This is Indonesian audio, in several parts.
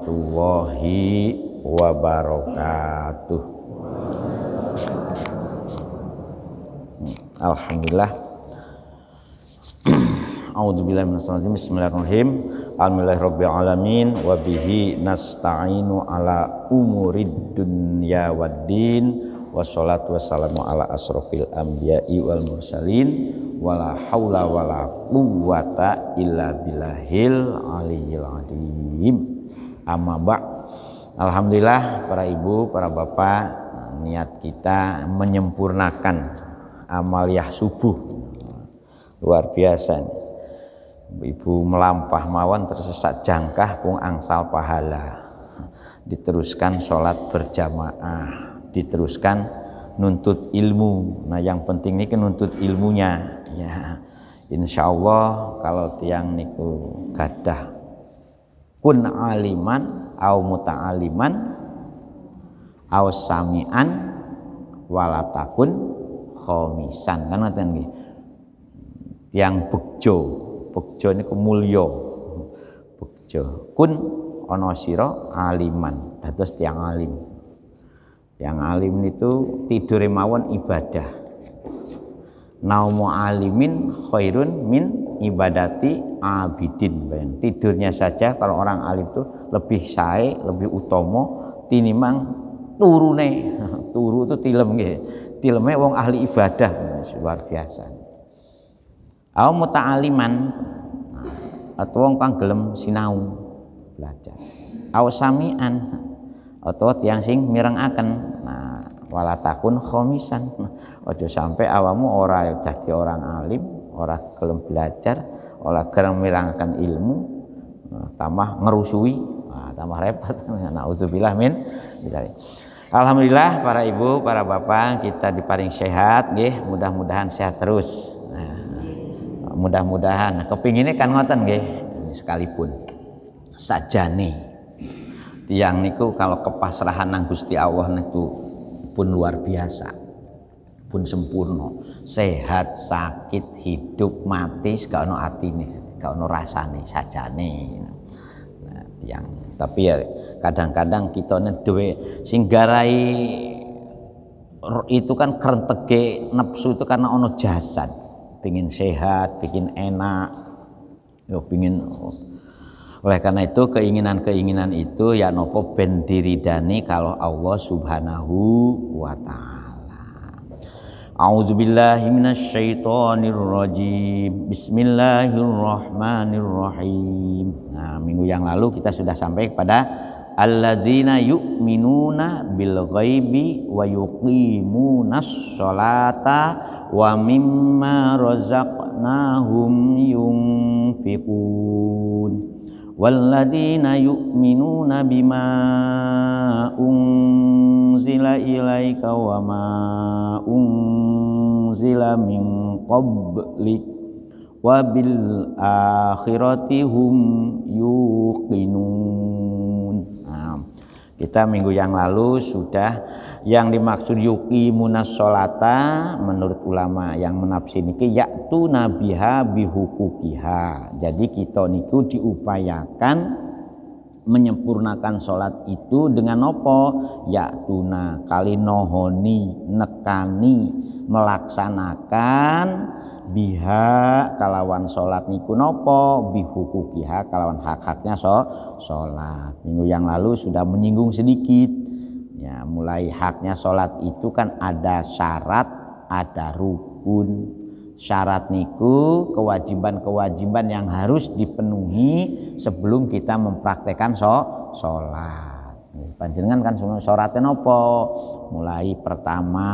warahmatullahi wabarakatuh. Alhamdulillah. A'udzubillahi minasyaitonir Bismillahirrahmanirrahim. Alhamdulillahirabbil alamin wa bihi nasta'inu ala umurid dunya waddin wassalatu wassalamu ala asrofil anbiya'i wal mursalin wala haula wala quwata illa billahil aliyil adim amma ba' Alhamdulillah para ibu, para bapak niat kita menyempurnakan amaliyah subuh luar biasa nih. ibu melampah mawon tersesat jangkah pun angsal pahala diteruskan sholat berjamaah diteruskan nuntut ilmu nah yang penting ini nuntut ilmunya ya insya Allah kalau tiang niku gadah kun aliman au muta'aliman au samian walatakun khomisan kan ngerti nggih tiang bekjo bekjo ini kemulio, bekjo kun onosiro aliman dados tiang alim tiang alim itu tidur mawon ibadah naumu alimin khairun min ibadati abidin bayang. tidurnya saja kalau orang alim itu lebih sae lebih utomo tinimang turune turu itu tilem nggih tileme wong ahli ibadah luar biasa au muta'aliman nah, atau wong kang gelem sinau belajar au samian atau tiang sing akan nah wala takun khomisan ojo sampai awamu ora jadi orang alim Orang gelem belajar orang kerang mirangkan ilmu eh, tambah ngerusui ah, tambah repot nauzubillah min Alhamdulillah para ibu, para bapak kita diparing sehat gih. mudah-mudahan sehat terus. Nah, mudah-mudahan nah, kepinginnya kan ngoten gih. sekalipun saja nih. tiang niku kalau kepasrahan nang Gusti Allah itu pun luar biasa pun sempurna sehat sakit hidup mati gak ono atine gak ono nih saja nih yang tapi ya kadang-kadang kita dua singgarai itu kan kerentege nafsu itu karena ono jasad pingin sehat pingin enak yo pingin oleh karena itu keinginan-keinginan itu ya nopo bendiridani dani kalau Allah subhanahu wa ta'ala أعوذ billahi من rajim Bismillahirrahmanirrahim Nah minggu yang lalu kita sudah sampai kepada Alladzina yu'minuna bil ghaibi wa yuqimunas sholata wa mimma razaqnahum yunfiqun walladzina yu'minuna bima unzila ilaika wa ma unzila min qablik wa bil akhirati hum yuqinun kita minggu yang lalu sudah yang dimaksud yuki munasolata menurut ulama yang menafsir niki yaitu nabiha bihukukiha. Jadi kita niku diupayakan menyempurnakan sholat itu dengan nopo tuna kali nohoni nekani melaksanakan biha kalawan sholat niku nopo bihuku biha kalawan hak-haknya so sholat minggu yang lalu sudah menyinggung sedikit ya mulai haknya sholat itu kan ada syarat ada rukun syarat niku kewajiban-kewajiban yang harus dipenuhi sebelum kita mempraktekkan so sholat panjenengan kan sholatnya nopo mulai pertama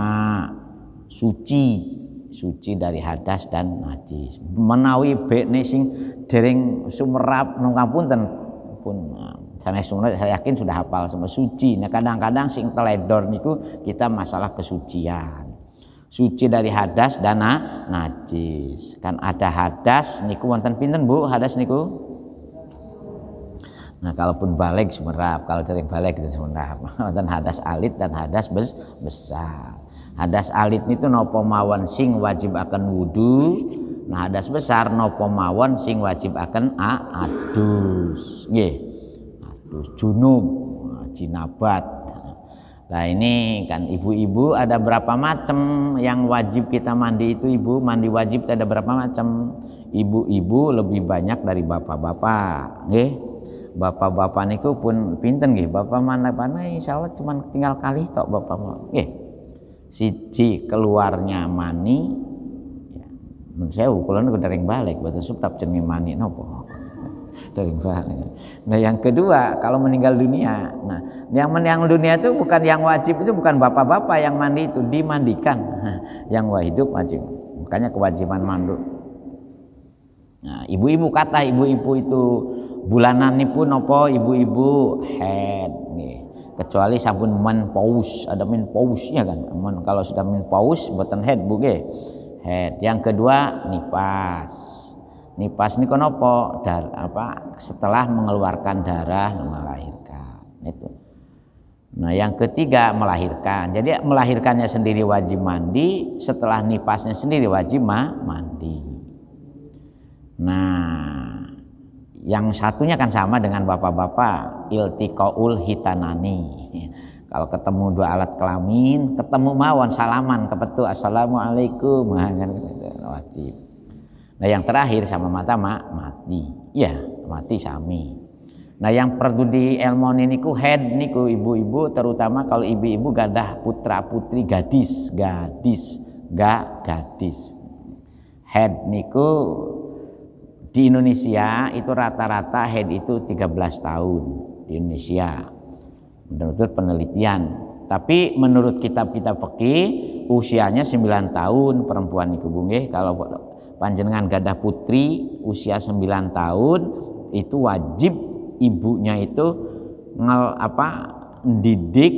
suci suci dari hadas dan najis menawi bekne sing dereng sumerap nang kampunten pun nah, sana sumerap saya yakin sudah hafal semua suci nah kadang-kadang sing teledor niku kita masalah kesucian suci dari hadas dan najis. Kan ada hadas niku wonten pinten Bu hadas niku? Nah, kalaupun balik semerap, kalau sering balik itu semerap. Wonten hadas alit dan hadas bes besar. Hadas alit itu nopo mawon sing wajib akan wudu. Nah, hadas besar nopo mawon sing wajib akan a adus. Nggih. Adus junub, nah, jinabat Nah ini kan ibu-ibu ada berapa macam yang wajib kita mandi itu ibu mandi wajib ada berapa macam ibu-ibu lebih banyak dari bapak-bapak, nggih. Bapak-bapak niku pun pinten nggih, bapak mana mana insya Allah cuma tinggal kali tok bapak mau, nggih. Siji keluarnya mani, ya, saya ukuran udah ring balik, betul tap cermin mani nopo dari infak. Nah yang kedua kalau meninggal dunia, nah yang meninggal dunia itu bukan yang wajib itu bukan bapak-bapak yang mandi itu dimandikan, yang hidup wajib. Makanya kewajiban mandu. Nah, ibu-ibu kata ibu-ibu itu bulanan nih pun opo ibu-ibu head nih kecuali sabun men paus ada min pausnya kan men kalau sudah min paus buatan head buge head yang kedua nipas Nipas ini kenapa? Dar, apa setelah mengeluarkan darah melahirkan itu. Nah, yang ketiga melahirkan. Jadi melahirkannya sendiri wajib mandi, setelah nipasnya sendiri wajib mandi. Nah, yang satunya kan sama dengan bapak-bapak, iltikoul hitanani. Kalau ketemu dua alat kelamin, ketemu mawon salaman kepetu assalamualaikum, wajib. Nah yang terakhir sama mata mak mati. ya mati sami. Nah yang perlu di ini ku head niku ibu-ibu terutama kalau ibu-ibu gadah putra putri gadis gadis gak gadis. Head niku di Indonesia itu rata-rata head itu 13 tahun di Indonesia menurut penelitian. Tapi menurut kitab-kitab fikih usianya 9 tahun perempuan niku bungeh kalau panjenengan gadah putri usia 9 tahun itu wajib ibunya itu ngel, apa didik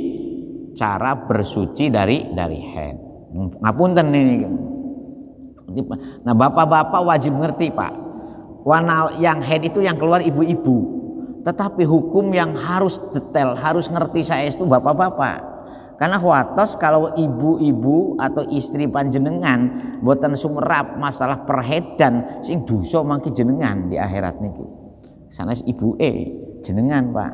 cara bersuci dari dari head ngapunten ini nah bapak-bapak wajib ngerti pak warna yang head itu yang keluar ibu-ibu tetapi hukum yang harus detail harus ngerti saya itu bapak-bapak karena huatos kalau ibu-ibu atau istri panjenengan buatan sumerap masalah perhedan sing duso mangki jenengan di akhirat niki. Sana ibu e jenengan pak.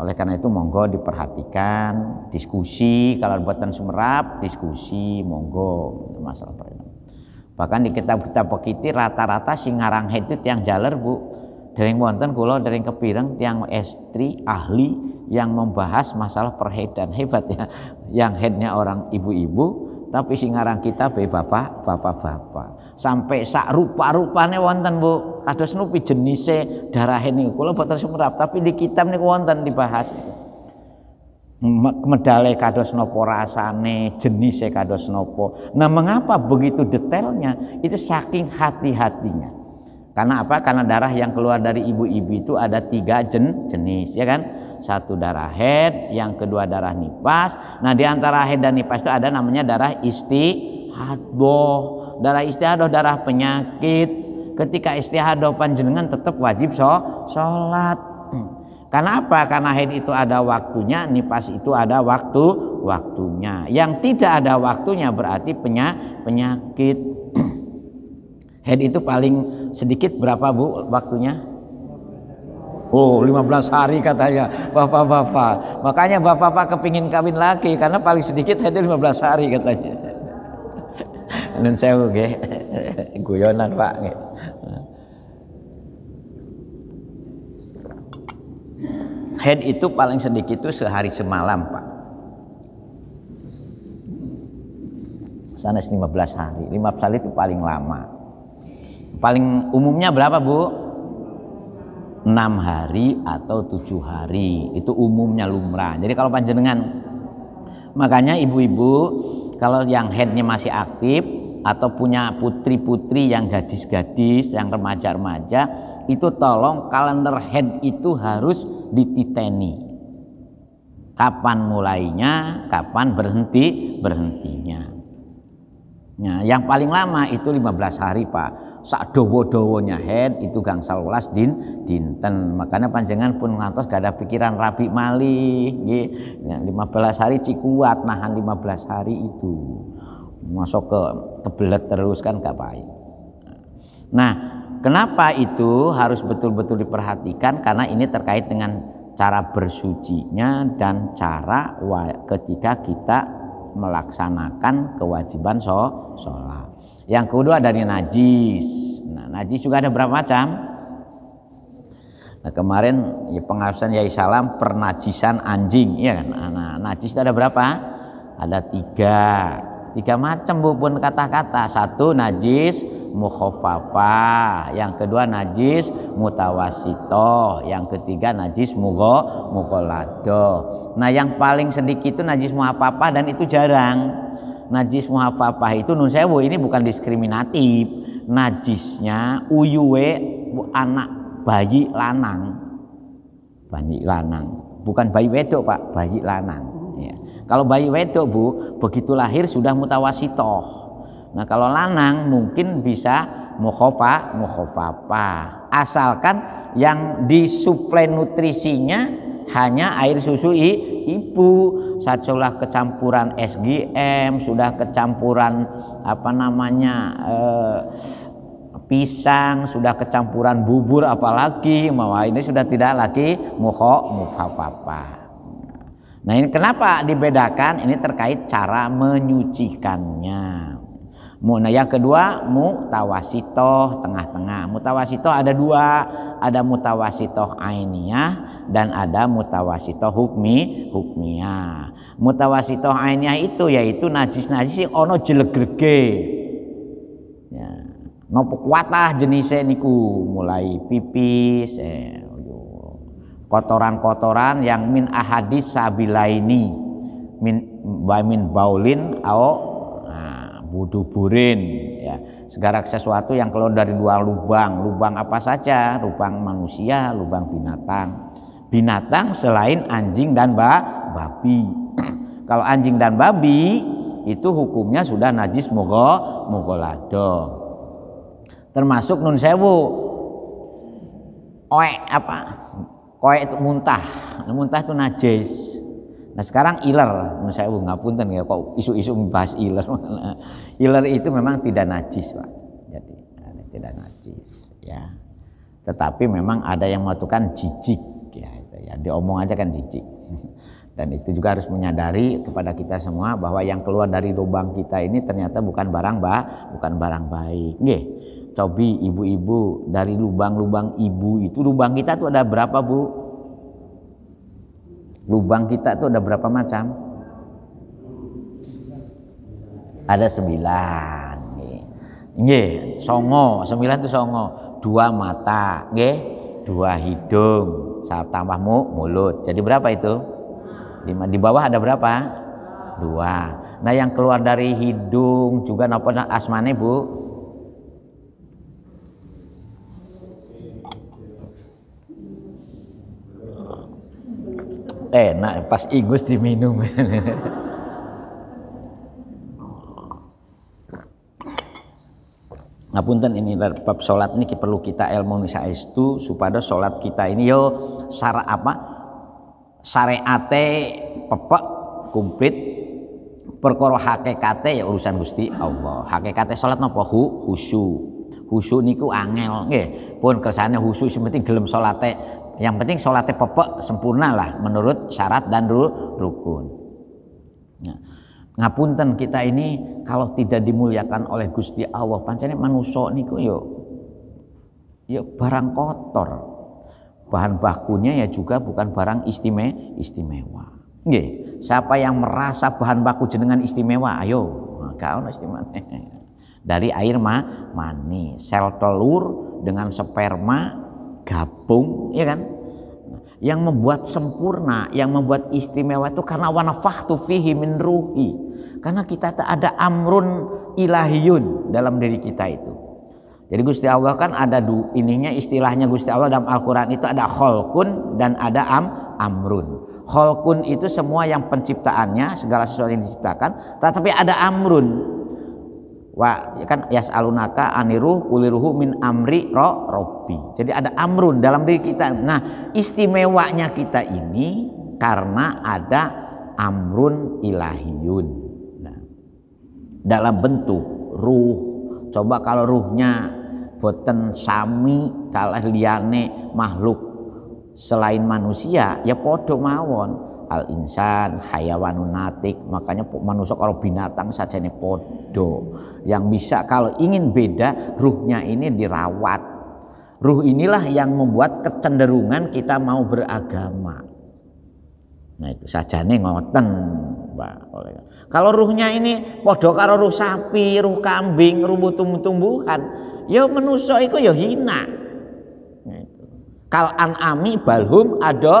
Oleh karena itu monggo diperhatikan diskusi kalau buatan sumerap diskusi monggo masalah perhedan. Bahkan di kitab-kitab pekiti rata-rata singarang hedit yang jaler bu Dering wonten kula dering kepireng tiang estri ahli yang membahas masalah perhedan hebat ya. Yang headnya orang ibu-ibu tapi singarang kita be ya bapak bapak bapak sampai sak rupa rupanya wonten bu kados nupi jenise darah ini kula boten sumerap tapi di kitab niku wonten dibahas medale kados nopo rasane jenisnya kados nopo nah mengapa begitu detailnya itu saking hati-hatinya karena apa? Karena darah yang keluar dari ibu-ibu itu ada tiga jen, jenis, ya kan? Satu darah head, yang kedua darah nipas. Nah, di antara head dan nipas itu ada namanya darah istihadoh. Darah istihadoh darah penyakit. Ketika istihadoh panjenengan tetap wajib so, sholat. Karena apa? Karena head itu ada waktunya, nipas itu ada waktu waktunya. Yang tidak ada waktunya berarti penyakit. Head itu paling sedikit berapa Bu waktunya? Oh 15 hari katanya bapak-bapak Makanya bapak-bapak kepingin kawin lagi Karena paling sedikit head 15 hari katanya Nun saya oke, Guyonan Pak Head itu paling sedikit itu sehari semalam Pak. Sana 15 hari. 15 hari itu paling lama paling umumnya berapa bu? Enam hari atau tujuh hari itu umumnya lumrah jadi kalau panjenengan makanya ibu-ibu kalau yang headnya masih aktif atau punya putri-putri yang gadis-gadis yang remaja-remaja itu tolong kalender head itu harus dititeni kapan mulainya kapan berhenti berhentinya Ya, yang paling lama itu 15 hari Pak. Sak dowo-dowonya head itu gangsal welas din dinten. Makanya panjangan pun ngantos gak ada pikiran rapi mali. lima 15 hari cikuat nahan 15 hari itu. Masuk ke kebelet terus kan gak baik. Nah, kenapa itu harus betul-betul diperhatikan karena ini terkait dengan cara bersucinya dan cara ketika kita melaksanakan kewajiban sholat. Yang kedua dari najis. Nah, najis juga ada berapa macam? Nah, kemarin ya pengawasan Yai Salam pernajisan anjing, ya kan? Nah, najis ada berapa? Ada tiga tiga macam pun kata-kata satu najis mukhaffafah yang kedua najis mutawasito yang ketiga najis mugo mukolado. nah yang paling sedikit itu najis muhafafah dan itu jarang najis muhafafah itu nun sewu ini bukan diskriminatif najisnya uyuwe anak bayi lanang bayi lanang bukan bayi wedok pak bayi lanang kalau bayi wedok bu, begitu lahir sudah mutawasitoh. Nah kalau lanang mungkin bisa mukhofa, mukhofapa. Asalkan yang disuplai nutrisinya hanya air susu i, ibu sudah kecampuran SGM sudah kecampuran apa namanya eh, pisang sudah kecampuran bubur apalagi mau ini sudah tidak lagi muho mufafafah Nah ini kenapa dibedakan? Ini terkait cara menyucikannya. Nah yang kedua mutawasitoh tengah-tengah. Mutawasitoh ada dua, ada mutawasitoh ainiyah dan ada mutawasitoh hukmi hukmiyah. Mutawasitoh ainiyah itu yaitu najis-najis yang ono jelegrege, jelege Ya. kuatah jenisnya niku mulai pipis, eh, kotoran-kotoran yang min ahadis sabilaini min min baulin au nah, budu buduburin ya segala sesuatu yang keluar dari dua lubang lubang apa saja lubang manusia lubang binatang binatang selain anjing dan ba babi kalau anjing dan babi itu hukumnya sudah najis mugo mugolado termasuk nun sewu oe apa koe itu muntah nah, muntah itu najis nah sekarang iler menurut saya oh, nggak punten ya kok isu-isu membahas iler iler itu memang tidak najis pak jadi nah, tidak najis ya tetapi memang ada yang melakukan jijik ya, itu, ya diomong aja kan jijik dan itu juga harus menyadari kepada kita semua bahwa yang keluar dari lubang kita ini ternyata bukan barang bah bukan barang baik nggih cobi ibu-ibu dari lubang-lubang ibu itu lubang kita tuh ada berapa bu lubang kita tuh ada berapa macam ada sembilan Nge, songo sembilan tuh songo dua mata nge, dua hidung saat tambah mulut jadi berapa itu lima di bawah ada berapa dua nah yang keluar dari hidung juga napa nah, asmane bu enak pas ingus diminum ngapunten ini bab sholat ini perlu kita ilmu saestu supaya sholat kita ini yo syarat apa syariate pepek kumplit perkara hakikate ya urusan Gusti Allah hakikate salat napa hu husu khusyu niku angel nggih pun kersane husu sing penting gelem salate yang penting sholatnya pepek sempurna lah menurut syarat dan rukun. Nah, ngapunten kita ini kalau tidak dimuliakan oleh Gusti Allah pancene manusia niku yo yuk barang kotor. Bahan bakunya ya juga bukan barang istime istimewa. Nge, siapa yang merasa bahan baku jenengan istimewa, ayo, nah, kau ono istimewa. Dari air ma, mani, sel telur dengan sperma gabung ya kan yang membuat sempurna, yang membuat istimewa itu karena faktu fihi min ruhi. Karena kita tak ada amrun ilahiyun dalam diri kita itu. Jadi Gusti Allah kan ada du, ininya istilahnya Gusti Allah dalam Al-Qur'an itu ada kholkun dan ada am amrun. Kholkun itu semua yang penciptaannya segala sesuatu yang diciptakan, tetapi ada amrun wa ya kan yasalunaka aniruh kuliruhu min amri ro robbi. Jadi ada amrun dalam diri kita. Nah, istimewanya kita ini karena ada amrun ilahiyun. Nah, dalam bentuk ruh. Coba kalau ruhnya boten sami kalah liane makhluk selain manusia ya podo mawon al insan hayawanun natik makanya manusia kalau binatang saja ini podo yang bisa kalau ingin beda ruhnya ini dirawat ruh inilah yang membuat kecenderungan kita mau beragama nah itu saja nih ngoten Kalau ruhnya ini podo karo ruh sapi, ruh kambing, ruh tumbuh-tumbuhan, ya manusia itu ya hina. Kal an'ami balhum ado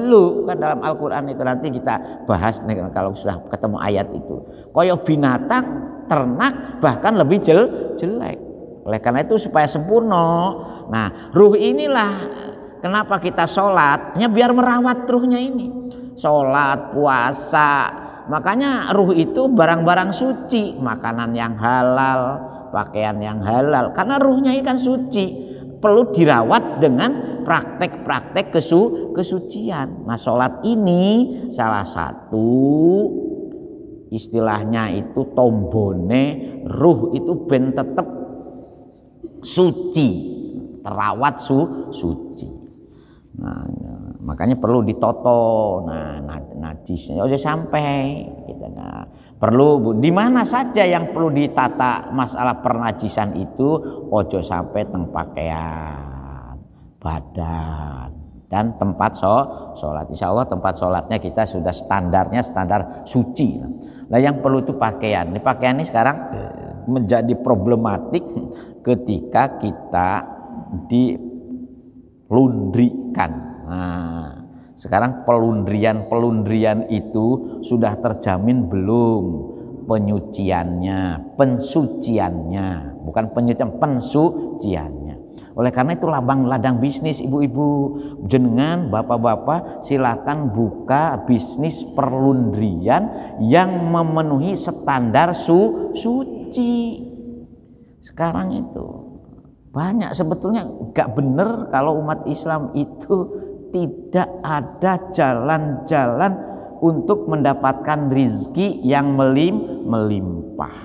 lu kan dalam Al-Qur'an itu nanti kita bahas nih, kalau sudah ketemu ayat itu. Koyo binatang, ternak bahkan lebih jel, jelek. Oleh karena itu supaya sempurna. Nah, ruh inilah eh, kenapa kita sholatnya biar merawat ruhnya ini. Sholat, puasa, makanya ruh itu barang-barang suci, makanan yang halal, pakaian yang halal. Karena ruhnya ini kan suci, perlu dirawat dengan praktek-praktek kesu kesucian. Nah, sholat ini salah satu istilahnya itu tombone ruh itu ben tetep suci, terawat su suci. Nah, ya, makanya perlu ditoto. Nah, najisnya aja sampai gitu. Nah, perlu di mana saja yang perlu ditata masalah pernajisan itu ojo sampai teng pakaian badan dan tempat so, sholat insya Allah tempat sholatnya kita sudah standarnya standar suci nah yang perlu itu pakaian ini pakaian ini sekarang menjadi problematik ketika kita dilundrikan nah sekarang pelundrian-pelundrian itu sudah terjamin belum penyuciannya, pensuciannya, bukan penyucian, pensuciannya. Oleh karena itu labang ladang bisnis ibu-ibu jenengan, bapak-bapak silakan buka bisnis perlundrian yang memenuhi standar su suci. Sekarang itu banyak sebetulnya gak bener kalau umat Islam itu tidak ada jalan-jalan untuk mendapatkan rizki yang melim melimpah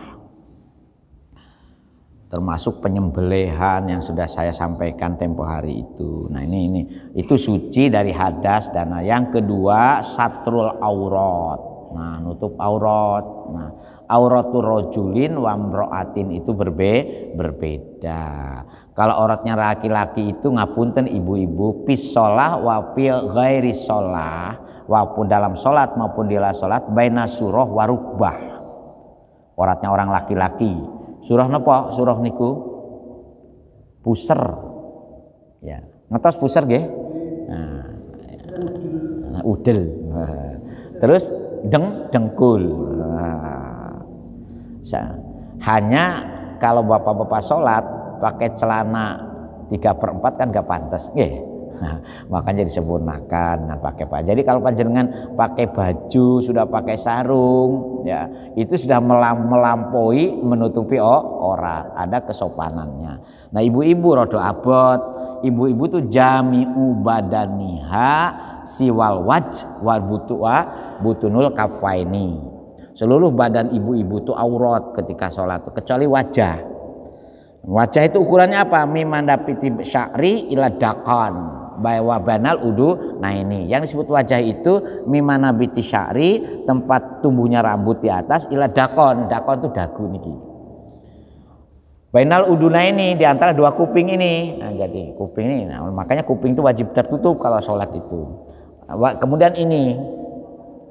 termasuk penyembelihan yang sudah saya sampaikan tempo hari itu. Nah ini ini itu suci dari hadas dan yang kedua satrul aurat nah nutup aurat nah auratu rojulin wamroatin itu berbe berbeda kalau auratnya laki-laki itu ngapunten ibu-ibu pisolah wapil gairi solah wapun dalam solat maupun di solat baina surah warukbah auratnya orang laki-laki surah nopo surah niku puser ya ngetos puser ge nah, ya. nah, udel terus deng dengkul nah, hanya kalau bapak-bapak sholat pakai celana tiga per 4 kan gak pantas Nah, makanya disempurnakan dengan pakai pak. Jadi kalau panjenengan pakai baju sudah pakai sarung, ya itu sudah melampaui menutupi oh, ora ada kesopanannya. Nah ibu-ibu rodo abot, ibu-ibu tuh jami ubadaniha siwal waj wal butu'a butunul kafaini seluruh badan ibu-ibu itu aurat ketika sholat kecuali wajah wajah itu ukurannya apa Mimanda piti syari ila dakon bahwa banal udu nah ini yang disebut wajah itu mimanabiti syari tempat tumbuhnya rambut di atas ila dakon dakon itu dagu niki Bainal uduna ini di antara dua kuping ini. Nah, jadi kuping ini. Nah, makanya kuping itu wajib tertutup kalau sholat itu. Nah, kemudian ini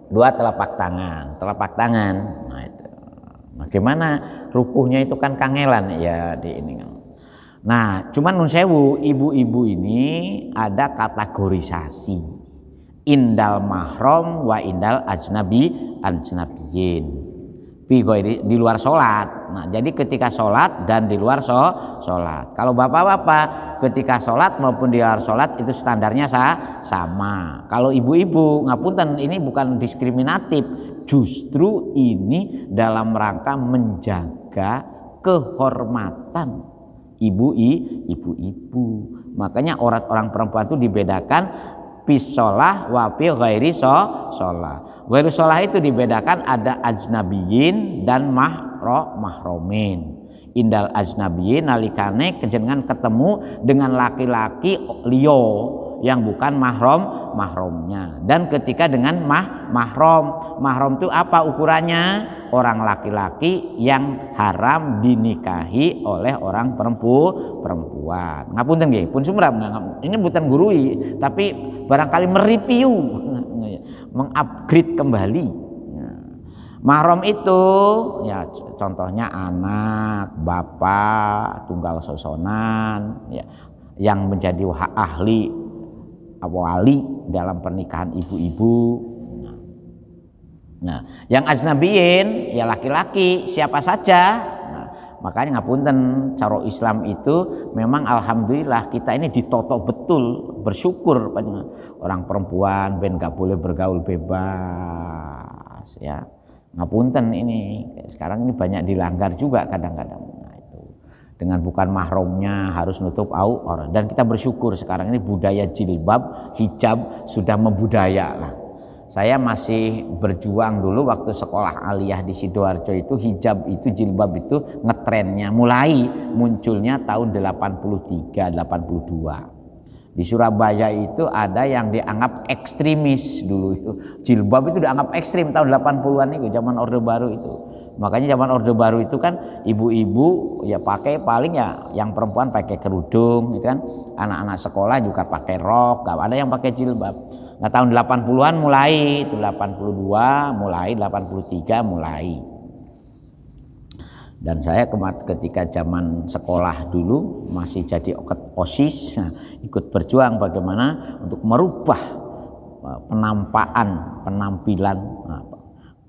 dua telapak tangan telapak tangan nah itu nah, rukuhnya itu kan kangelan ya di ini nah cuman nun sewu ibu-ibu ini ada kategorisasi indal mahrom wa indal ajnabi ajnabiyin Pigoiri di luar sholat. Nah, jadi ketika sholat dan di luar so, sholat. Kalau bapak-bapak ketika sholat maupun di luar sholat itu standarnya sa sama. Kalau ibu-ibu ngapunten ini bukan diskriminatif, justru ini dalam rangka menjaga kehormatan ibu ibu-ibu. Makanya orang-orang perempuan itu dibedakan pisolah wa fi ghairi so, sholah ghairi sholah itu dibedakan ada ajnabiyin dan mahro mahromin indal ajnabiyin nalikane kejengan ketemu dengan laki-laki liyo yang bukan mahrom mahromnya dan ketika dengan mah mahrom mahrom itu apa ukurannya orang laki-laki yang haram dinikahi oleh orang perempu perempuan ngapun nggih pun sumram ini bukan gurui tapi barangkali mereview mengupgrade kembali ya. mahrom itu ya contohnya anak, bapak, tunggal sosonan ya, yang menjadi ahli wali dalam pernikahan ibu-ibu. Nah, yang ajnabiyin ya laki-laki siapa saja. Nah, makanya ngapunten cara Islam itu memang alhamdulillah kita ini ditotok betul bersyukur orang perempuan ben gak boleh bergaul bebas ya. Ngapunten ini sekarang ini banyak dilanggar juga kadang-kadang dengan bukan mahrumnya harus nutup aurat dan kita bersyukur sekarang ini budaya jilbab hijab sudah membudaya lah saya masih berjuang dulu waktu sekolah aliyah di Sidoarjo itu hijab itu jilbab itu ngetrennya mulai munculnya tahun 83 82 di Surabaya itu ada yang dianggap ekstremis dulu itu jilbab itu dianggap ekstrim tahun 80-an itu zaman Orde Baru itu Makanya zaman Orde Baru itu kan ibu-ibu ya pakai paling ya yang perempuan pakai kerudung gitu kan. Anak-anak sekolah juga pakai rok, gak ada yang pakai jilbab. Nah, tahun 80-an mulai itu 82 mulai 83 mulai. Dan saya ketika zaman sekolah dulu masih jadi OSIS, nah, ikut berjuang bagaimana untuk merubah eh, penampaan, penampilan nah,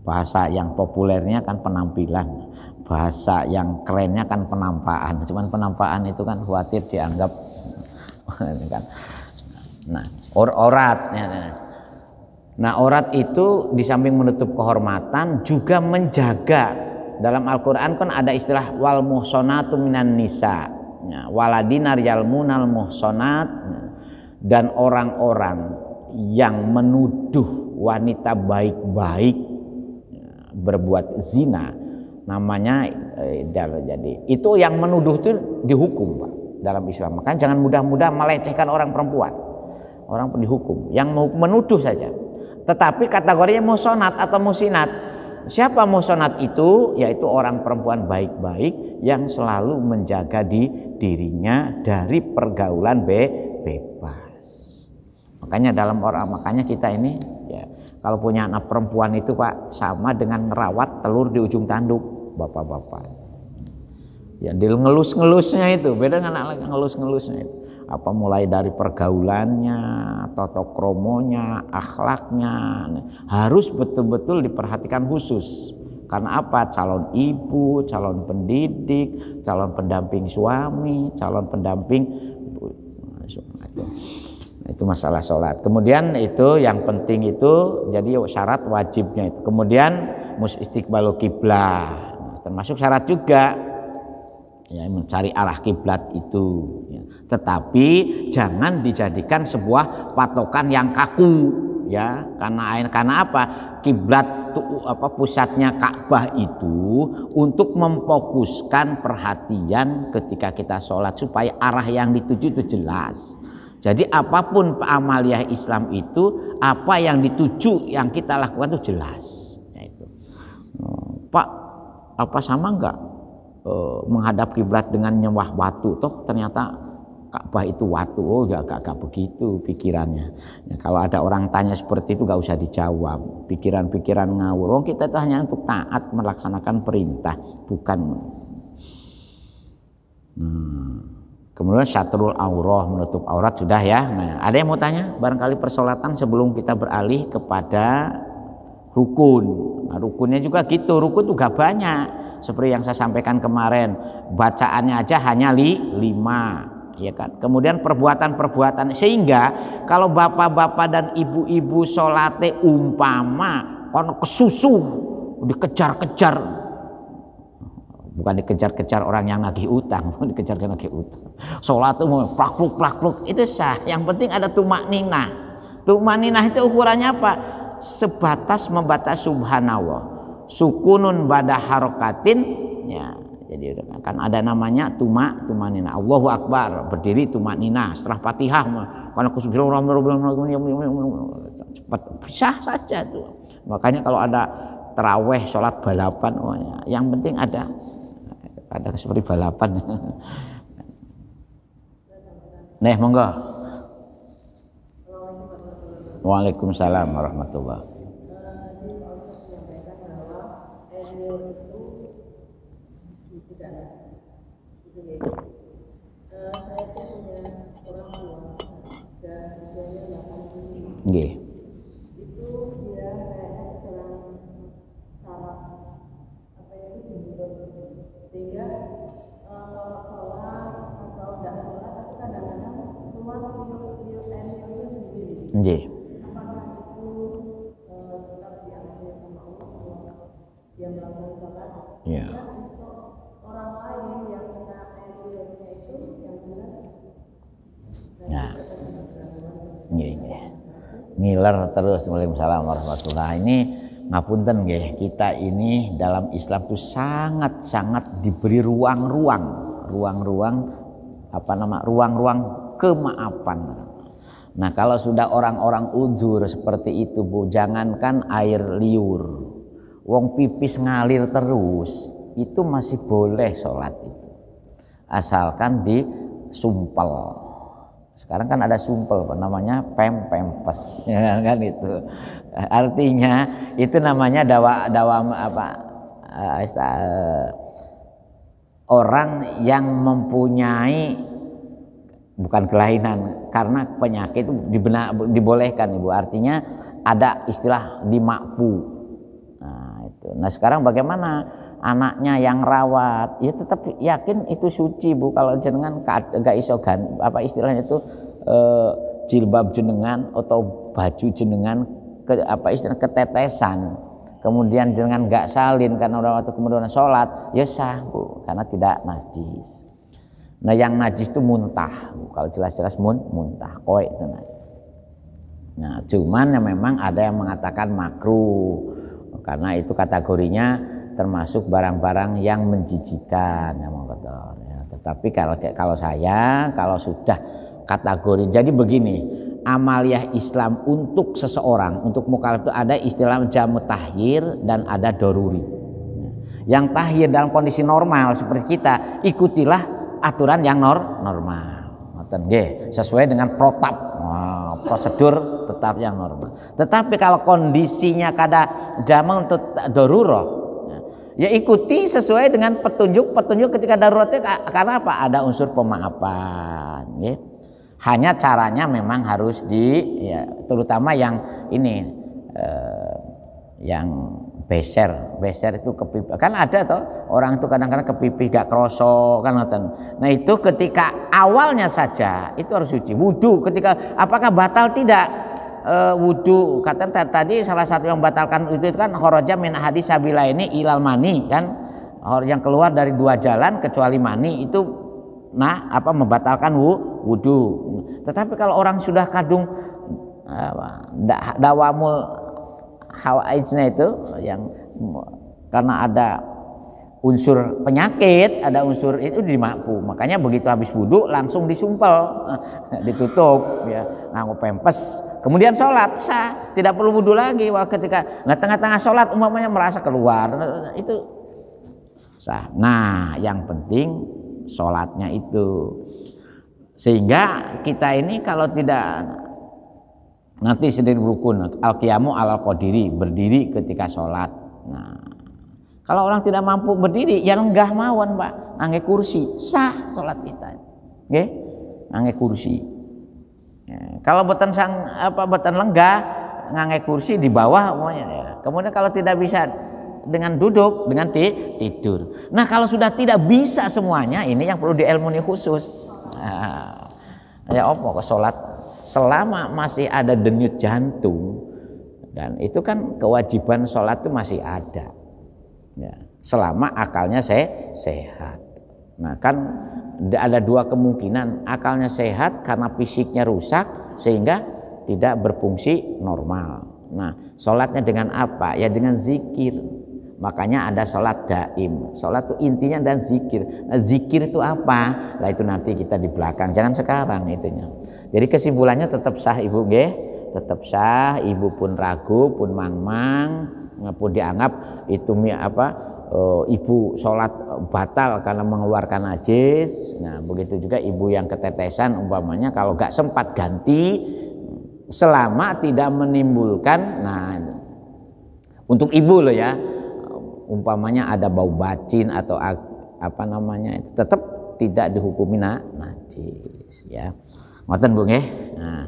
bahasa yang populernya kan penampilan bahasa yang kerennya kan penampaan cuman penampaan itu kan khawatir dianggap kan nah or orat ya, ya. nah orat itu di samping menutup kehormatan juga menjaga dalam Al-Qur'an kan ada istilah wal muhsanatu minan nisa waladinar ya, waladina yalmunal muhsonat dan orang-orang yang menuduh wanita baik-baik berbuat zina namanya eh, jadi itu yang menuduh itu dihukum Pak dalam Islam maka jangan mudah-mudah melecehkan orang perempuan orang pun dihukum yang menuduh saja tetapi kategorinya musonat atau musinat siapa musonat itu yaitu orang perempuan baik-baik yang selalu menjaga di dirinya dari pergaulan be bebas makanya dalam orang makanya kita ini ya kalau punya anak perempuan itu Pak sama dengan merawat telur di ujung tanduk bapak-bapak. Ya ngelus-ngelusnya itu beda dengan anak ngelus-ngelusnya itu. Apa mulai dari pergaulannya, toto kromonya, akhlaknya harus betul-betul diperhatikan khusus. Karena apa? Calon ibu, calon pendidik, calon pendamping suami, calon pendamping nah, itu itu masalah sholat. Kemudian itu yang penting itu jadi syarat wajibnya itu. Kemudian mustiqbalu kiblah nah, termasuk syarat juga ya mencari arah kiblat itu. Ya, tetapi jangan dijadikan sebuah patokan yang kaku ya karena karena apa kiblat apa pusatnya Ka'bah itu untuk memfokuskan perhatian ketika kita sholat supaya arah yang dituju itu jelas jadi apapun amaliah Islam itu apa yang dituju yang kita lakukan itu jelas. Nah, itu. Oh, Pak apa sama enggak e, eh, menghadap kiblat dengan nyewah batu? Toh ternyata Ka'bah itu watu. Oh gak gak begitu pikirannya. Ya, kalau ada orang tanya seperti itu gak usah dijawab. Pikiran-pikiran ngawur. Oh, kita itu hanya untuk taat melaksanakan perintah, bukan. Hmm. Kemudian syatrul aurah menutup aurat sudah ya. Nah, ada yang mau tanya? Barangkali persolatan sebelum kita beralih kepada rukun. Nah, rukunnya juga gitu. Rukun juga banyak. Seperti yang saya sampaikan kemarin, bacaannya aja hanya li, lima. Ya kan? Kemudian perbuatan-perbuatan sehingga kalau bapak-bapak dan ibu-ibu solate umpama kono kesusu dikejar-kejar Bukan dikejar-kejar orang yang nagih utang, dikejar kejar nagih utang. Sholat itu mau plakluk plakluk itu sah. Yang penting ada tumak nina. Tumak nina itu ukurannya apa? Sebatas membatas subhanallah. Sukunun bada harokatin. Ya, jadi kan ada namanya tumak tumak nina. Allahu akbar berdiri tumak nina. Setelah fatihah, karena kusubhanallah cepat pisah saja tuh. Makanya kalau ada teraweh, sholat balapan, oh ya. yang penting ada ada seperti balapan Nih, monggo Waalaikumsalam warahmatullahi Nggih. Nggih. Ya. Nah. Ya. Nggih, nggih. Ngiler terus Waalaikumsalam warahmatullahi ini ngapunten nggih, kita ini dalam Islam itu sangat-sangat diberi ruang-ruang, ruang-ruang apa nama ruang-ruang kemaapan. Nah kalau sudah orang-orang uzur seperti itu bu, jangankan air liur, wong pipis ngalir terus, itu masih boleh sholat itu, asalkan di sumpel. Sekarang kan ada sumpel, namanya pem pempes, ya kan itu. Artinya itu namanya dawa dawa apa? Eh, eh, orang yang mempunyai bukan kelainan karena penyakit itu dibena, dibolehkan ibu artinya ada istilah dimakpu nah, itu nah sekarang bagaimana anaknya yang rawat ya tetap yakin itu suci bu kalau jenengan gak isogan apa istilahnya itu e, jilbab jenengan atau baju jenengan ke, apa istilah ketetesan kemudian jenengan gak salin karena udah waktu kemudian sholat ya sah bu karena tidak najis Nah yang najis itu muntah. Kalau jelas-jelas mun, muntah, koi itu najis. Nah cuman yang memang ada yang mengatakan makruh karena itu kategorinya termasuk barang-barang yang menjijikan yang ya, kotor. Ya, tetapi kalau kalau saya kalau sudah kategori jadi begini amaliah Islam untuk seseorang untuk mukalaf itu ada istilah jamu tahir dan ada doruri. Ya. Yang tahir dalam kondisi normal seperti kita ikutilah aturan yang nor normal ngoten nggih sesuai dengan protap prosedur tetap yang normal tetapi kalau kondisinya kada jamang untuk daruroh ya, ya ikuti sesuai dengan petunjuk-petunjuk ketika daruratnya karena apa ada unsur pemaafan ya. hanya caranya memang harus di ya, terutama yang ini eh, yang beser beser itu pipi, kan ada toh orang itu kadang-kadang pipi gak kroso kan ngoten nah itu ketika awalnya saja itu harus suci wudhu ketika apakah batal tidak e, wudhu kata tadi salah satu yang batalkan itu, itu kan horoja min hadis sabila ini ilal mani kan yang keluar dari dua jalan kecuali mani itu nah apa membatalkan wudhu tetapi kalau orang sudah kadung e, apa, dawamul hawaijnya itu yang karena ada unsur penyakit, ada unsur itu dimaku. Makanya begitu habis wudhu langsung disumpel, ditutup, ya, nganggup pempes. Kemudian sholat sah, tidak perlu wudhu lagi. Wah ketika nah tengah-tengah sholat umpamanya merasa keluar itu sah. Nah yang penting sholatnya itu sehingga kita ini kalau tidak Nanti sendiri rukun. Al-qiyamu al qadiri, berdiri ketika sholat. Nah, kalau orang tidak mampu berdiri, ya lenggah mawon, Pak. Nangge kursi, sah sholat kita. oke? Nangge kursi. Ya. Kalau beton sang apa beton lenggah, nangge kursi di bawah umumnya. Ya. Kemudian kalau tidak bisa dengan duduk, dengan ti tidur. Nah, kalau sudah tidak bisa semuanya, ini yang perlu diilmuni khusus. Nah, ya opo ke sholat selama masih ada denyut jantung dan itu kan kewajiban sholat itu masih ada ya, selama akalnya se sehat nah kan ada dua kemungkinan akalnya sehat karena fisiknya rusak sehingga tidak berfungsi normal nah sholatnya dengan apa ya dengan zikir makanya ada sholat daim sholat itu intinya dan zikir nah, zikir itu apa nah itu nanti kita di belakang jangan sekarang itunya jadi kesimpulannya tetap sah ibu ge, tetap sah ibu pun ragu pun mang-mang pun dianggap itu mi apa e, ibu sholat batal karena mengeluarkan najis. Nah, begitu juga ibu yang ketetesan umpamanya kalau nggak sempat ganti selama tidak menimbulkan nah untuk ibu loh ya umpamanya ada bau bacin atau apa namanya tetap tidak dihukumi najis ya ngoten Bung ya? nah,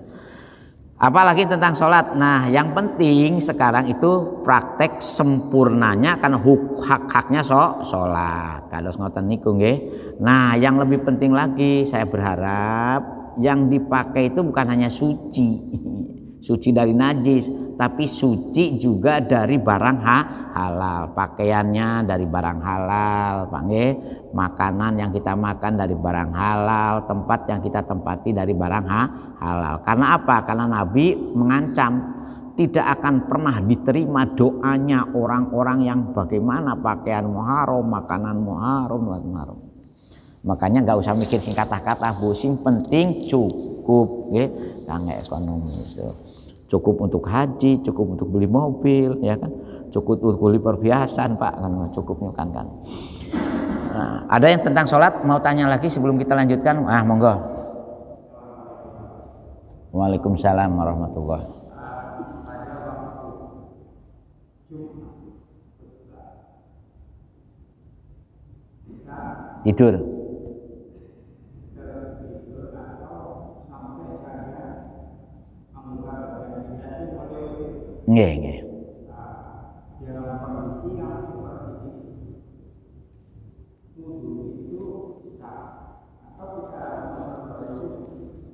apalagi tentang sholat nah yang penting sekarang itu praktek sempurnanya kan hak-haknya so sholat kalau ngoten niku nggih nah yang lebih penting lagi saya berharap yang dipakai itu bukan hanya suci suci dari najis tapi suci juga dari barang ha halal pakaiannya dari barang halal panggil makanan yang kita makan dari barang halal tempat yang kita tempati dari barang ha halal karena apa karena nabi mengancam tidak akan pernah diterima doanya orang-orang yang bagaimana pakaian muharram makanan muharom muharram makanya nggak usah mikir singkat kata pusing penting cukup ya tangga ekonomi itu cukup untuk haji, cukup untuk beli mobil, ya kan? Cukup untuk beli perhiasan, Pak, kan nah, cukupnya kan kan. Nah, ada yang tentang sholat mau tanya lagi sebelum kita lanjutkan? Ah, monggo. Waalaikumsalam warahmatullahi Tidur. Nggih, nggih.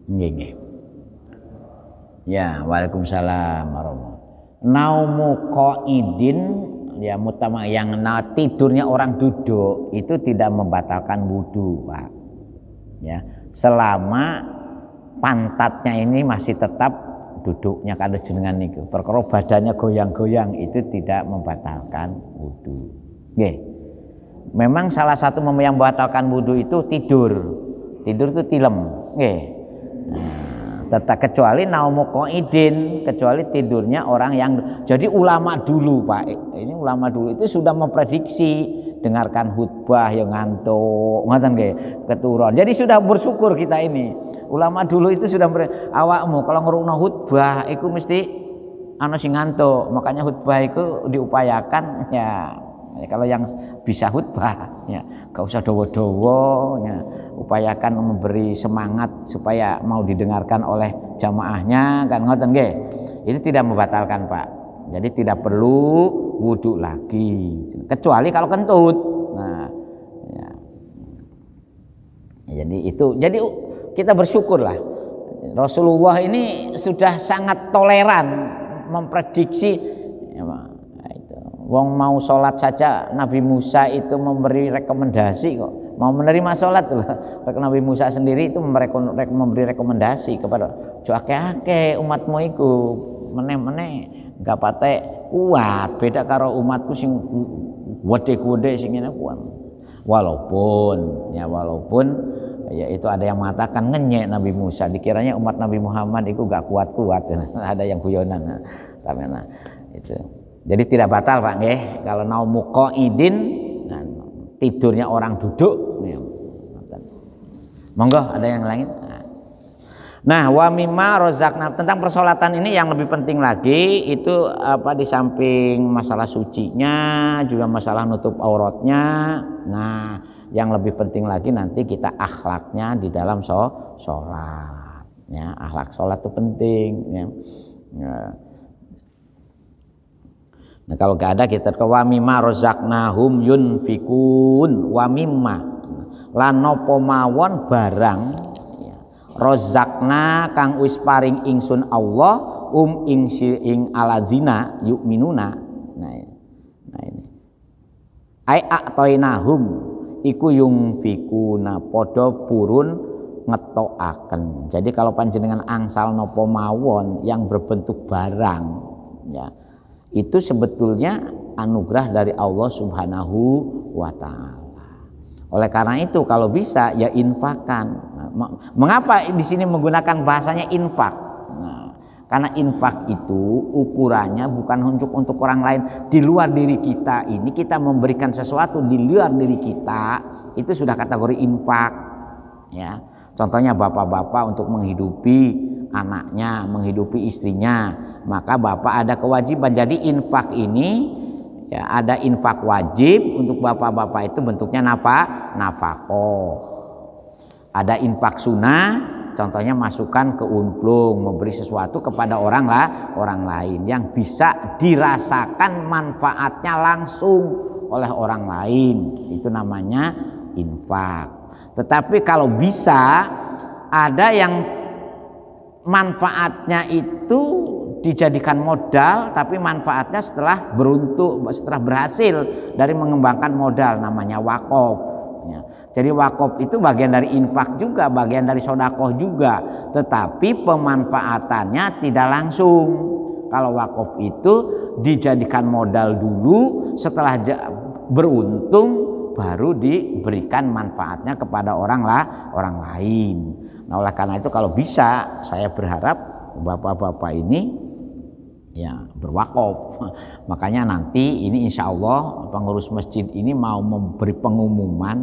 Nggih, nggih. Ya, Waalaikumsalam warahmatullahi. Naumu qaidin ya mutama yang na tidurnya orang duduk itu tidak membatalkan wudhu, Pak. Ya, selama pantatnya ini masih tetap duduknya kalau jenengan niku perkara badannya goyang-goyang itu tidak membatalkan wudhu nggih memang salah satu yang membatalkan wudhu itu tidur tidur itu tilem nggih nah, tetap kecuali naumu koidin kecuali tidurnya orang yang jadi ulama dulu pak ini ulama dulu itu sudah memprediksi dengarkan khutbah yang ngantuk ngatan nggih keturun jadi sudah bersyukur kita ini ulama dulu itu sudah ber, awakmu kalau ngrungokno khutbah itu mesti ano sing ngantuk makanya khutbah itu diupayakan ya Ya, kalau yang bisa khutbah, ya gak usah dowo-dowo, ya, upayakan memberi semangat supaya mau didengarkan oleh jamaahnya, kan ngoten Itu tidak membatalkan, Pak. Jadi tidak perlu wudhu lagi kecuali kalau kentut nah ya. jadi itu jadi kita bersyukurlah Rasulullah ini sudah sangat toleran memprediksi ya, nah, itu. Wong mau sholat saja Nabi Musa itu memberi rekomendasi kok mau menerima sholat loh. Nabi Musa sendiri itu memberi rekomendasi kepada cuake ake umatmu itu meneh meneh gak patek kuat beda karo umatku sing wede wedhe sing ngene kuat walaupun ya walaupun ya itu ada yang mengatakan ngenyek Nabi Musa dikiranya umat Nabi Muhammad itu gak kuat-kuat ada yang guyonan tapi nah itu jadi tidak batal Pak nggih kalau mau qaidin idin nah, tidurnya orang duduk ya. monggo ada yang lain Nah, wa mimma rozakna tentang persolatan ini yang lebih penting lagi itu apa di samping masalah sucinya juga masalah nutup auratnya. Nah, yang lebih penting lagi nanti kita akhlaknya di dalam so sholat. Ya, akhlak sholat itu penting. Ya. ya. Nah, kalau gak ada kita ke wa mimma rozaknahum yunfikun wa mimma lanopo mawon barang rozakna kang wis paring ingsun Allah um ing ing alazina yuk minuna nah ini nah ini ay aktoinahum iku yung fikuna podo purun ngetoaken jadi kalau panjenengan angsal nopo mawon yang berbentuk barang ya itu sebetulnya anugerah dari Allah subhanahu wa ta'ala oleh karena itu kalau bisa ya infakan Mengapa di sini menggunakan bahasanya infak? Nah, karena infak itu ukurannya bukan untuk untuk orang lain. Di luar diri kita ini kita memberikan sesuatu di luar diri kita itu sudah kategori infak. Ya, contohnya bapak-bapak untuk menghidupi anaknya, menghidupi istrinya, maka bapak ada kewajiban. Jadi infak ini ya ada infak wajib untuk bapak-bapak itu bentuknya nafa nafakoh ada infak sunnah, contohnya masukan ke unplung, memberi sesuatu kepada orang lah, orang lain yang bisa dirasakan manfaatnya langsung oleh orang lain. Itu namanya infak. Tetapi kalau bisa ada yang manfaatnya itu dijadikan modal tapi manfaatnya setelah beruntung, setelah berhasil dari mengembangkan modal namanya wakof. Jadi wakaf itu bagian dari infak juga, bagian dari sodakoh juga. Tetapi pemanfaatannya tidak langsung. Kalau wakaf itu dijadikan modal dulu, setelah beruntung baru diberikan manfaatnya kepada orang lah orang lain. Nah oleh karena itu kalau bisa saya berharap bapak-bapak ini ya berwakof makanya nanti ini insya Allah pengurus masjid ini mau memberi pengumuman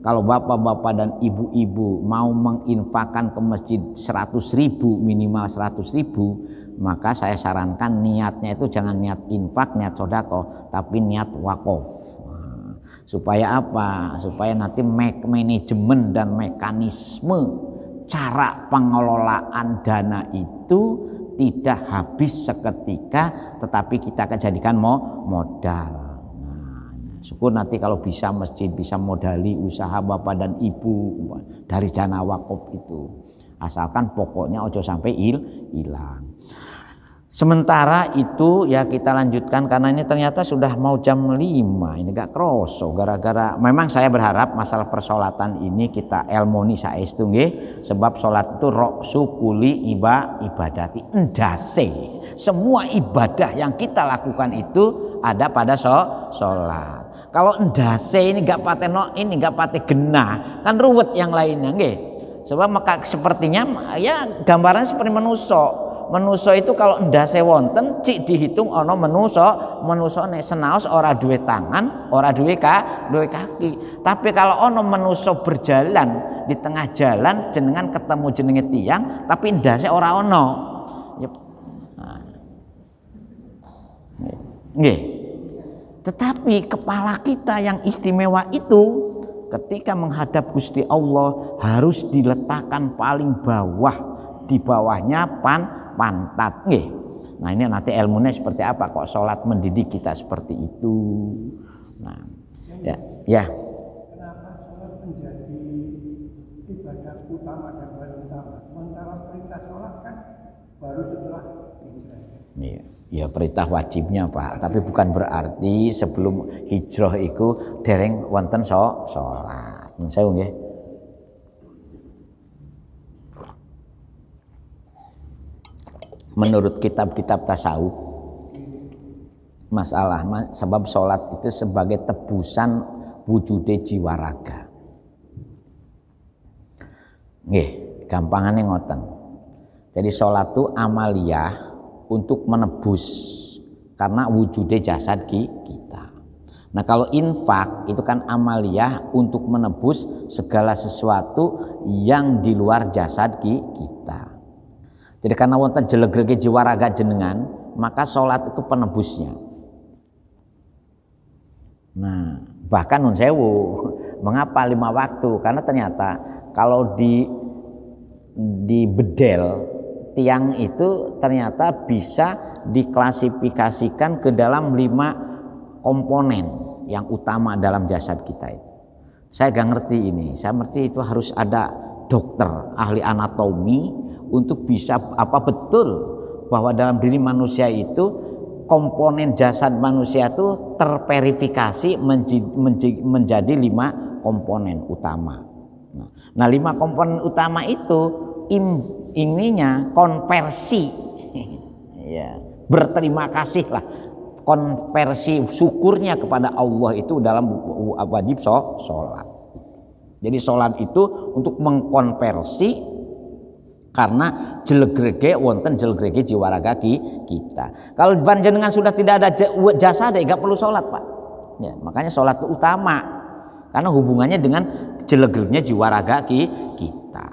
kalau bapak-bapak dan ibu-ibu mau menginfakan ke masjid 100 ribu, minimal 100 ribu, maka saya sarankan niatnya itu jangan niat infak, niat sodako, tapi niat wakof. Nah, supaya apa? Supaya nanti manajemen dan mekanisme cara pengelolaan dana itu tidak habis seketika tetapi kita jadikan modal Syukur nanti kalau bisa masjid bisa modali usaha bapak dan ibu dari dana wakop itu. Asalkan pokoknya ojo sampai il hilang. Sementara itu ya kita lanjutkan karena ini ternyata sudah mau jam 5 ini gak kroso gara-gara memang saya berharap masalah persolatan ini kita elmoni saya nggih sebab sholat itu rok sukuli iba ibadati endase semua ibadah yang kita lakukan itu ada pada so sholat kalau endase ini gak patenok ini gak pate genah kan ruwet yang lainnya nge sebab maka sepertinya ya gambaran seperti menuso menuso itu kalau ndase wonten cik dihitung ono menuso menuso nih senaos ora duwe tangan ora duwe ka duwe kaki tapi kalau ono menuso berjalan di tengah jalan jenengan ketemu jenenge tiang tapi ndase ora yep. nah. tetapi kepala kita yang istimewa itu ketika menghadap Gusti Allah harus diletakkan paling bawah di bawahnya pan pantat nggih. Nah ini nanti ilmunya seperti apa kok sholat mendidik kita seperti itu. Nah ya ya. Kan iya, ya perintah wajibnya Pak, tapi bukan berarti sebelum hijrah itu dereng wonten so, sholat. Saya ya menurut kitab-kitab tasawuf masalah sebab sholat itu sebagai tebusan wujud jiwa raga Nggih, gampangannya ngoten. Jadi sholat itu amaliah untuk menebus karena wujudnya jasad kita. Nah kalau infak itu kan amaliah untuk menebus segala sesuatu yang di luar jasad kita. Jadi karena wonten jelegrege raga jenengan, maka sholat itu penebusnya. Nah, bahkan nun sewu, mengapa lima waktu? Karena ternyata kalau di di bedel tiang itu ternyata bisa diklasifikasikan ke dalam lima komponen yang utama dalam jasad kita itu. Saya gak ngerti ini, saya ngerti itu harus ada dokter, ahli anatomi untuk bisa apa betul bahwa dalam diri manusia itu komponen jasad manusia itu terverifikasi menjadi lima komponen utama. Nah, nah lima komponen utama itu ininya konversi, ya berterima kasih lah konversi syukurnya kepada Allah itu dalam wajib sholat. Jadi sholat itu untuk mengkonversi karena jelegrege wonten jelegrege jiwa raga kita. Kalau panjenengan sudah tidak ada jasa deh, gak perlu sholat pak. Ya, makanya sholat itu utama karena hubungannya dengan jelegregnya jiwa raga kita.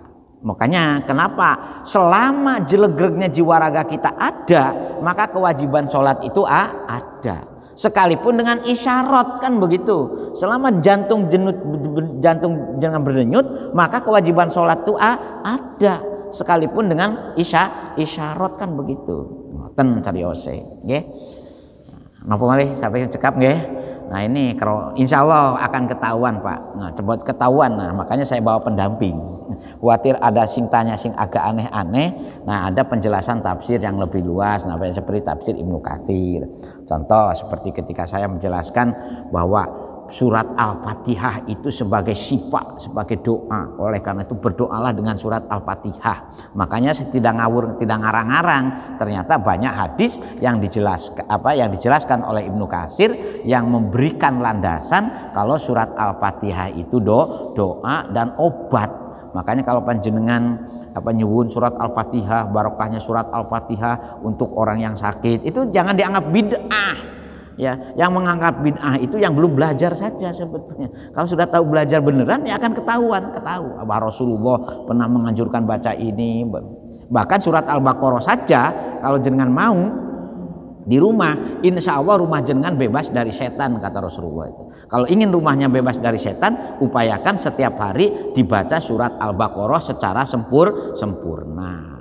Makanya kenapa selama jelegregnya jiwa raga kita ada, maka kewajiban sholat itu ah, ada sekalipun dengan isyarat kan begitu selama jantung jenut jantung jangan berdenyut maka kewajiban sholat itu ada sekalipun dengan isya isyarat kan begitu ten cari ose ya napa malih sampai cekap ya nah ini kalau insya Allah akan ketahuan pak nah cepat ketahuan nah makanya saya bawa pendamping khawatir ada sing tanya sing agak aneh-aneh nah ada penjelasan tafsir yang lebih luas nah seperti tafsir Ibnu Katsir Contoh seperti ketika saya menjelaskan bahwa surat Al-Fatihah itu sebagai sifat, sebagai doa. Oleh karena itu berdoalah dengan surat Al-Fatihah. Makanya tidak ngawur, tidak ngarang-ngarang. Ternyata banyak hadis yang dijelaskan apa yang dijelaskan oleh Ibnu Kasir yang memberikan landasan kalau surat Al-Fatihah itu do, doa dan obat. Makanya kalau panjenengan apa nyuwun surat Al-Fatihah, barokahnya surat Al-Fatihah untuk orang yang sakit. Itu jangan dianggap bid'ah. Ya, yang menganggap bid'ah itu yang belum belajar saja sebetulnya. Kalau sudah tahu belajar beneran ya akan ketahuan, ketahu. Bahwa Rasulullah pernah menganjurkan baca ini. Bahkan surat Al-Baqarah saja kalau jenengan mau di rumah insya Allah rumah jenengan bebas dari setan kata Rasulullah itu kalau ingin rumahnya bebas dari setan upayakan setiap hari dibaca surat Al-Baqarah secara sempur sempurna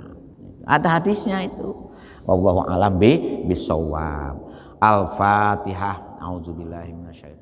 ada hadisnya itu Wallahu alam bi bisawab Al-Fatihah auzubillahi minasyaitonir